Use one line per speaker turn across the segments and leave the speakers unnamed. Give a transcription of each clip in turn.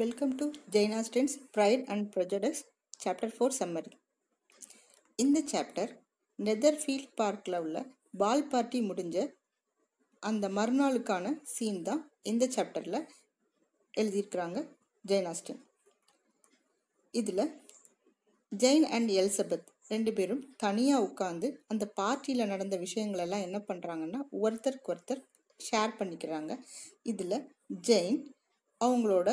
welcome to Jane Austen's pride and prejudice chapter four summary இந்த chapter Netherfield பார்க்கில் உள்ள பால் party முடிஞ்ச அந்த மறுநாளுக்கான சீன் தான் இந்த சாப்டரில் எழுதியிருக்கிறாங்க ஜெய்னாஸ்டன் இதில் ஜெயின் அண்ட் எலிசபெத் ரெண்டு பேரும் தனியாக உட்காந்து அந்த பார்ட்டியில் நடந்த விஷயங்களெல்லாம் என்ன பண்ணுறாங்கன்னா ஒருத்தருக்கு ஒருத்தர் ஷேர் பண்ணிக்கிறாங்க இதில் ஜெயின் அவங்களோட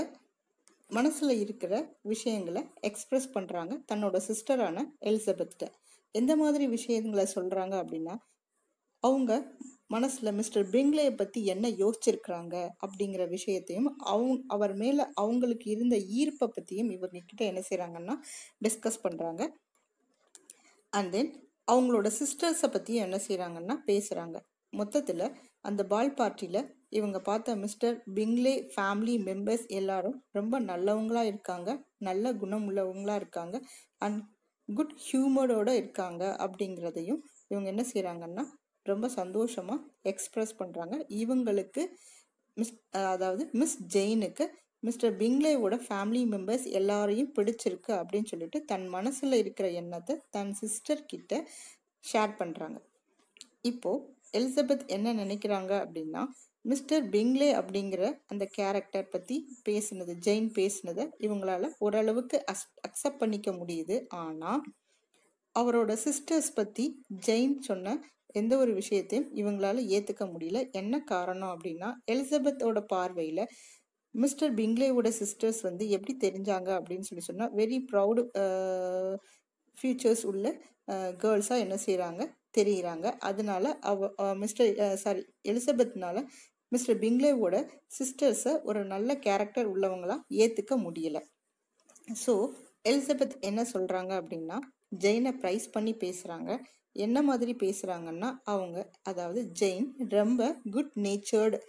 மனசில் இருக்கிற விஷயங்களை எக்ஸ்ப்ரெஸ் பண்ணுறாங்க தன்னோட சிஸ்டரான எலிசபெத்கிட்ட எந்த மாதிரி விஷயங்களை சொல்கிறாங்க அப்படின்னா அவங்க மனசில் மிஸ்டர் பிரிங்லேயை பற்றி என்ன யோசிச்சிருக்கிறாங்க அப்படிங்கிற விஷயத்தையும் அவங்க அவர் மேலே அவங்களுக்கு இருந்த ஈர்ப்பை பற்றியும் இவங்கக்கிட்ட என்ன செய்கிறாங்கன்னா டிஸ்கஸ் பண்ணுறாங்க அண்ட் தென் அவங்களோட சிஸ்டர்ஸை பற்றியும் என்ன செய்கிறாங்கன்னா பேசுகிறாங்க மொத்தத்தில் அந்த பால் பார்ட்டியில் இவங்க பார்த்த மிஸ்டர் பிங்லே ஃபேமிலி மெம்பர்ஸ் எல்லாரும் ரொம்ப நல்லவங்களா இருக்காங்க நல்ல குணம் உள்ளவங்களா இருக்காங்க அண்ட் குட் ஹியூமரோட இருக்காங்க அப்படிங்கிறதையும் இவங்க என்ன செய்கிறாங்கன்னா ரொம்ப சந்தோஷமாக எக்ஸ்ப்ரெஸ் பண்ணுறாங்க இவங்களுக்கு மிஸ் அதாவது மிஸ் ஜெயினுக்கு மிஸ்டர் பிங்லேவோட ஃபேமிலி மெம்பர்ஸ் எல்லாரையும் பிடிச்சிருக்கு அப்படின்னு சொல்லிட்டு தன் மனசில் இருக்கிற எண்ணத்தை தன் சிஸ்டர் ஷேர் பண்ணுறாங்க இப்போது எலிசபெத் என்ன நினைக்கிறாங்க அப்படின்னா மிஸ்டர் பிங்லே அப்படிங்கிற அந்த கேரக்டர் பற்றி பேசினது ஜெயின் பேசினதை இவங்களால ஓரளவுக்கு அஸ் அக்செப்ட் பண்ணிக்க முடியுது ஆனால் அவரோட சிஸ்டர்ஸ் பற்றி ஜெயின் சொன்ன எந்த ஒரு விஷயத்தையும் இவங்களால ஏற்றுக்க முடியல என்ன காரணம் அப்படின்னா எலிசபெத்தோட பார்வையில் மிஸ்டர் பிங்லேவோட சிஸ்டர்ஸ் வந்து எப்படி தெரிஞ்சாங்க அப்படின்னு சொல்லி சொன்னால் வெரி ப்ரௌடு ஃபியூச்சர்ஸ் உள்ள கேர்ள்ஸாக என்ன செய்கிறாங்க தெரிகிறாங்க அதனால அவ மிஸ்டர் சாரி எலிசபெத்னால மிஸ்டர் பிங்லேவோட சிஸ்டர்ஸை ஒரு நல்ல கேரக்டர் உள்ளவங்களாக ஏற்றுக்க முடியலை ஸோ எலிசபெத் என்ன சொல்கிறாங்க அப்படின்னா ஜெயினை ப்ரைஸ் பண்ணி பேசுகிறாங்க என்ன மாதிரி பேசுகிறாங்கன்னா அவங்க அதாவது ஜெயின் ரொம்ப குட் நேச்சர்டு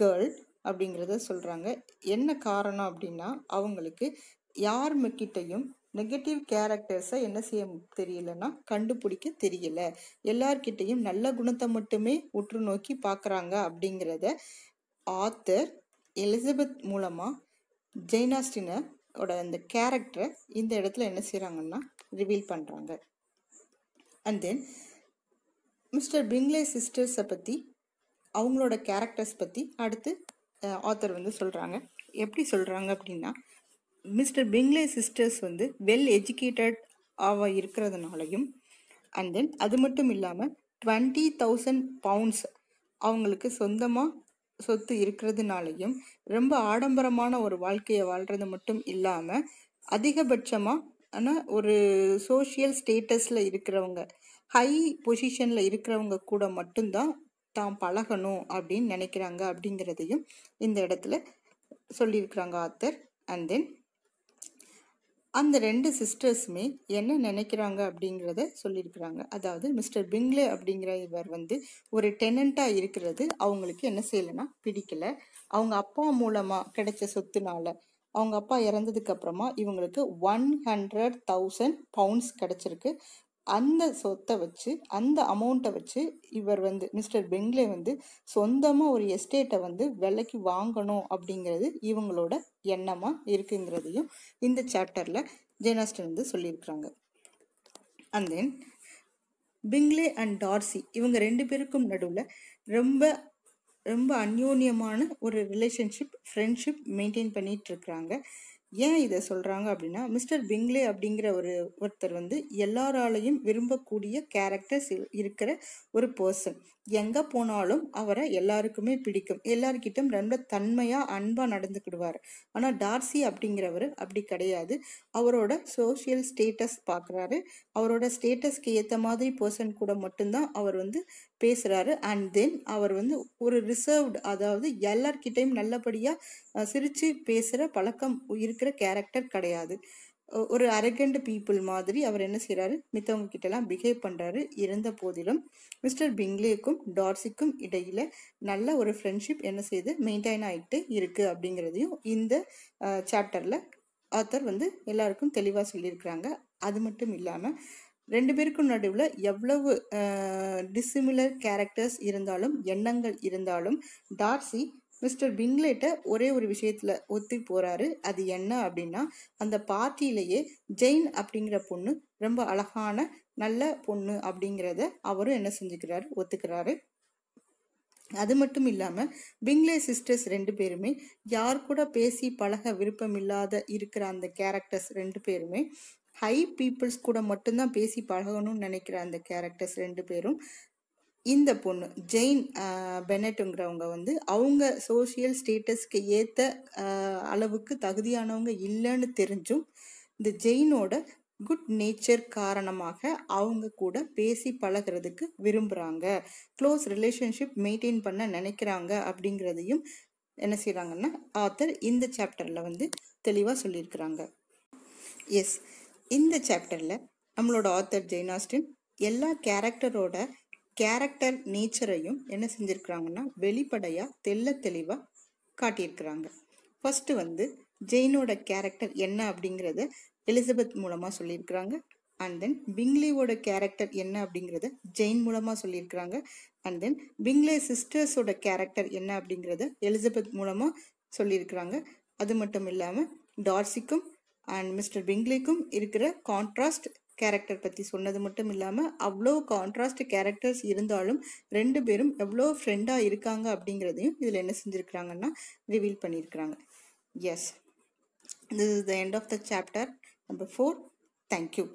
கேர்ள் அப்படிங்கிறத சொல்கிறாங்க என்ன காரணம் அப்படின்னா அவங்களுக்கு யார் கிட்டையும் நெகட்டிவ் கேரக்டர்ஸை என்ன செய்ய தெரியலன்னா கண்டுபிடிக்க தெரியல எல்லார்கிட்டையும் நல்ல குணத்தை மட்டுமே உற்று நோக்கி பார்க்குறாங்க அப்படிங்கிறத ஆத்தர் எலிசபெத் மூலமாக ஜெய்னாஸ்டினோட அந்த கேரக்டரை இந்த இடத்துல என்ன செய்கிறாங்கன்னா ரிவீல் பண்ணுறாங்க அண்ட் தென் மிஸ்டர் பிங்லே சிஸ்டர்ஸை பற்றி அவங்களோட கேரக்டர்ஸ் பற்றி அடுத்து ஆத்தர் வந்து சொல்கிறாங்க எப்படி சொல்கிறாங்க அப்படின்னா மிஸ்டர் பிங்லே சிஸ்டர்ஸ் வந்து வெல் எஜுகேட்டட் ஆக இருக்கிறதுனாலையும் அண்ட் தென் அது மட்டும் இல்லாமல் டுவெண்ட்டி தௌசண்ட் பவுண்ட்ஸ் அவங்களுக்கு சொந்தமாக சொத்து இருக்கிறதுனாலையும் ரொம்ப ஆடம்பரமான ஒரு வாழ்க்கையை வாழ்கிறது மட்டும் இல்லாமல் அதிகபட்சமாக ஆனால் ஒரு சோஷியல் ஸ்டேட்டஸில் இருக்கிறவங்க ஹை பொசிஷனில் இருக்கிறவங்க கூட மட்டும்தான் தான் பழகணும் அப்படின்னு நினைக்கிறாங்க அப்படிங்கிறதையும் இந்த இடத்துல சொல்லியிருக்கிறாங்க ஆத்தர் அண்ட் தென் அந்த ரெண்டு சிஸ்டர்ஸுமே என்ன நினைக்கிறாங்க அப்படிங்கிறத சொல்லியிருக்கிறாங்க அதாவது மிஸ்டர் பிங்லே அப்படிங்கிற இவர் வந்து ஒரு டெனண்ட்டாக இருக்கிறது அவங்களுக்கு என்ன செய்யலைன்னா பிடிக்கல அவங்க அப்பா மூலமாக கிடைச்ச சொத்துனால அவங்க அப்பா இறந்ததுக்கு அப்புறமா இவங்களுக்கு ஒன் ஹண்ட்ரட் தௌசண்ட் பவுண்ட்ஸ் கிடச்சிருக்கு அந்த சொத்தை வச்சு அந்த அமௌண்ட்டை வச்சு இவர் வந்து மிஸ்டர் பெங்க்லே வந்து சொந்தமாக ஒரு எஸ்டேட்டை வந்து விலைக்கு வாங்கணும் அப்படிங்கிறது இவங்களோட எண்ணமாக இருக்குங்கிறதையும் இந்த சாப்டரில் ஜெனாஸ்டன் வந்து சொல்லியிருக்கிறாங்க and then Bingley and Darcy இவங்க ரெண்டு பேருக்கும் நடுவில் ரொம்ப ரொம்ப அந்யோன்யமான ஒரு ரிலேஷன்ஷிப் ஃப்ரெண்ட்ஷிப் மெயின்டைன் பண்ணிகிட்டு இருக்கிறாங்க ஏன் இதை சொல்கிறாங்க அப்படின்னா மிஸ்டர் பிங்லே அப்படிங்கிற ஒரு ஒருத்தர் வந்து எல்லாராலையும் விரும்பக்கூடிய கேரக்டர்ஸ் இருக்கிற ஒரு பர்சன் எங்கே போனாலும் அவரை எல்லாருக்குமே பிடிக்கும் எல்லாருக்கிட்டும் ரொம்ப தன்மையாக அன்பாக நடந்துக்கிடுவார் ஆனால் டார்சி அப்படிங்கிறவர் அப்படி கிடையாது அவரோட சோஷியல் ஸ்டேட்டஸ் பார்க்குறாரு அவரோட ஸ்டேட்டஸ்க்கு ஏற்ற மாதிரி பர்சன் கூட மட்டும்தான் அவர் வந்து பேசுகிறாரு அண்ட் தென் அவர் வந்து ஒரு ரிசர்வ்டு அதாவது எல்லார்கிட்டையும் நல்லபடியாக சிரித்து பேசுகிற பழக்கம் இருக்க இருக்கிற கேரக்டர் கிடையாது ஒரு அரகண்ட் பீப்புள் மாதிரி அவர் என்ன செய்கிறாரு மித்தவங்க கிட்டலாம் பிஹேவ் பண்ணுறாரு இருந்த போதிலும் மிஸ்டர் பிங்லேக்கும் டார்சிக்கும் இடையில் நல்ல ஒரு ஃப்ரெண்ட்ஷிப் என்ன செய்து மெயின்டைன் ஆகிட்டு இருக்குது அப்படிங்கிறதையும் இந்த சாப்டரில் ஆத்தர் வந்து எல்லாருக்கும் தெளிவாக சொல்லியிருக்கிறாங்க அது மட்டும் இல்லாமல் ரெண்டு பேருக்கும் நடுவில் எவ்வளவு டிசிமிலர் கேரக்டர்ஸ் இருந்தாலும் எண்ணங்கள் இருந்தாலும் டார்சி மிஸ்டர் பிங்லேட்டை ஒரே ஒரு விஷயத்தில் ஒத்தி போகிறாரு அது என்ன அப்படின்னா அந்த பார்ட்டியிலேயே ஜெயின் அப்படிங்கிற பொண்ணு ரொம்ப அழகான நல்ல பொண்ணு அப்படிங்கிறத அவரும் என்ன செஞ்சுக்கிறாரு ஒத்துக்கிறாரு அது மட்டும் இல்லாமல் பிங்லே சிஸ்டர்ஸ் ரெண்டு பேருமே யார் கூட பேசி பழக விருப்பம் இல்லாத இருக்கிற அந்த கேரக்டர்ஸ் ரெண்டு பேருமே ஹை பீப்புள்ஸ் கூட மட்டும்தான் பேசி பழகணும்னு நினைக்கிற அந்த கேரக்டர்ஸ் ரெண்டு பேரும் இந்த பொண்ணு ஜெயின் பெனட்டுங்கிறவங்க வந்து அவங்க சோசியல் ஸ்டேட்டஸ்க்கு ஏற்ற அளவுக்கு தகுதியானவங்க இல்லைன்னு தெரிஞ்சும் இந்த ஜெயினோட குட் நேச்சர் காரணமாக அவங்க கூட பேசி பழகிறதுக்கு விரும்புகிறாங்க க்ளோஸ் ரிலேஷன்ஷிப் மெயின்டைன் பண்ண நினைக்கிறாங்க அப்படிங்கிறதையும் என்ன செய்கிறாங்கன்னா ஆத்தர் இந்த சாப்டரில் வந்து தெளிவாக சொல்லியிருக்கிறாங்க எஸ் இந்த சாப்டரில் நம்மளோட ஆத்தர் ஜெயினாஸ்டின் எல்லா கேரக்டரோட கேரக்டர் நேச்சரையும் என்ன செஞ்சிருக்கிறாங்கன்னா வெளிப்படையாக தெல்ல தெளிவாக காட்டியிருக்கிறாங்க ஃபஸ்ட்டு வந்து ஜெயினோட கேரக்டர் என்ன அப்படிங்கிறத எலிசபெத் மூலமாக சொல்லியிருக்கிறாங்க அண்ட் தென் பிங்லேவோட கேரக்டர் என்ன அப்படிங்கிறத ஜெயின் மூலமாக சொல்லியிருக்கிறாங்க அண்ட் தென் பிங்லே சிஸ்டர்ஸோட கேரக்டர் என்ன அப்படிங்கிறத எலிசபெத் மூலமாக சொல்லியிருக்கிறாங்க அது மட்டும் இல்லாமல் டார்சிக்கும் அண்ட் மிஸ்டர் பிங்லேக்கும் இருக்கிற கான்ட்ராஸ்ட் கேரக்டர் பற்றி சொன்னது மட்டும் இல்லாமல் அவ்வளோ கான்ட்ராஸ்ட் கேரக்டர்ஸ் இருந்தாலும் ரெண்டு பேரும் எவ்வளோ ஃப்ரெண்டாக இருக்காங்க அப்படிங்கிறதையும் இதில் என்ன செஞ்சுருக்கிறாங்கன்னா ரிவீல் பண்ணியிருக்கிறாங்க yes this is the end of the chapter number four thank you